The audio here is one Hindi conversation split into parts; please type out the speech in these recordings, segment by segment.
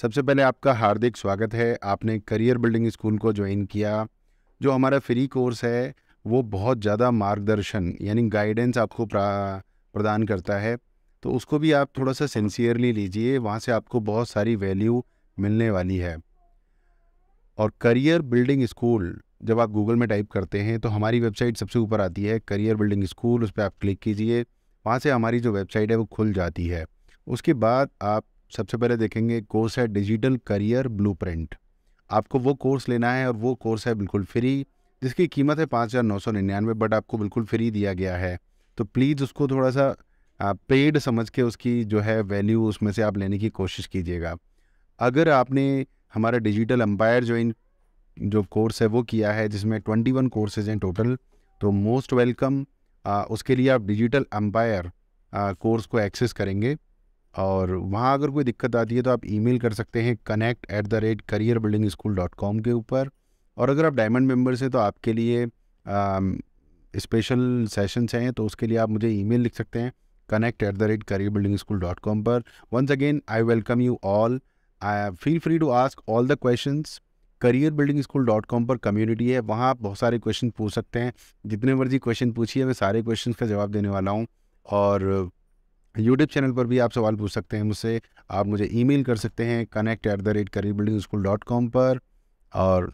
सबसे पहले आपका हार्दिक स्वागत है आपने करियर बिल्डिंग स्कूल को ज्वाइन किया जो हमारा फ्री कोर्स है वो बहुत ज़्यादा मार्गदर्शन यानी गाइडेंस आपको प्रदान करता है तो उसको भी आप थोड़ा सा सिंसियरली लीजिए वहाँ से आपको बहुत सारी वैल्यू मिलने वाली है और करियर बिल्डिंग स्कूल जब आप गूगल में टाइप करते हैं तो हमारी वेबसाइट सबसे ऊपर आती है करियर बिल्डिंग स्कूल उस पर आप क्लिक कीजिए वहाँ से हमारी जो वेबसाइट है वो खुल जाती है उसके बाद आप सबसे पहले देखेंगे कोर्स है डिजिटल करियर ब्लू आपको वो कोर्स लेना है और वो कोर्स है बिल्कुल फ्री जिसकी कीमत है पाँच हज़ार नौ सौ निन्यानवे बट आपको बिल्कुल फ्री दिया गया है तो प्लीज़ उसको थोड़ा सा पेड समझ के उसकी जो है वैल्यू उसमें से आप लेने की कोशिश कीजिएगा अगर आपने हमारा डिजिटल अम्पायर जो इन जो कोर्स है वो किया है जिसमें ट्वेंटी वन कोर्सेज हैं टोटल तो मोस्ट वेलकम उसके लिए आप डिजिटल अम्पायर कोर्स को एक्सेस करेंगे और वहाँ अगर कोई दिक्कत आती है तो आप ईमेल कर सकते हैं connect at the rate career building school dot com के ऊपर और अगर आप डायमंड मेम्बर्स हैं तो आपके लिए स्पेशल सेशंस हैं तो उसके लिए आप मुझे ई लिख सकते हैं connect at the rate career building school dot com पर once again I welcome you all I feel free to ask all the question career building school dot com पर कम्युनिटी है वहाँ आप बहुत सारे क्वेश्चन पूछ सकते हैं जितने मर्जी क्वेश्चन पूछिए मैं सारे क्वेश्चन का जवाब देने वाला हूँ और यूट्यूब चैनल पर भी आप सवाल पूछ सकते हैं मुझसे आप मुझे ईमेल कर सकते हैं connect at the rate career building school dot com पर और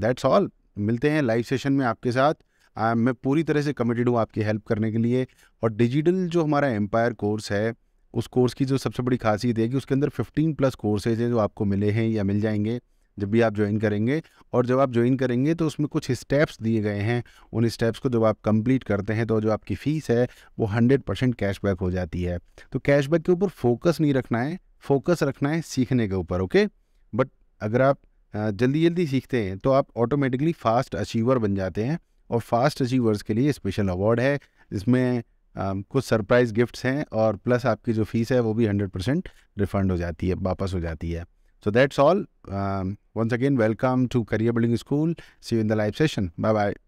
दैट्स ऑल मिलते हैं लाइव सेशन में आपके साथ आ, मैं पूरी तरह से कमिटेड हूँ आपकी हेल्प करने के लिए और डिजिटल जो हमारा एम्पायर कोर्स है उस कोर्स की जो सबसे बड़ी खासियत है कि उसके अंदर 15 प्लस कोर्सेज हैं जो आपको मिले हैं या मिल जाएंगे जब भी आप ज्वाइन करेंगे और जब आप ज्वाइन करेंगे तो उसमें कुछ स्टेप्स दिए गए हैं उन स्टेप्स को जब आप कंप्लीट करते हैं तो जो आपकी फ़ीस है वो हंड्रेड परसेंट कैशबैक हो जाती है तो कैशबैक के ऊपर फोकस नहीं रखना है फोकस रखना है सीखने के ऊपर ओके बट अगर आप जल्दी जल्दी सीखते हैं तो आप ऑटोमेटिकली फास्ट अचीवर बन जाते हैं और फास्ट अचीवर्स के लिए स्पेशल अवार्ड है जिसमें कुछ सरप्राइज़ गिफ्ट्स हैं और प्लस आपकी जो फ़ीस है वो भी हंड्रेड परसेंट रिफ़ंड हो जाती है वापस हो जाती है So that's all. Um, once again, welcome to Career Building School. See you in the live session. Bye bye.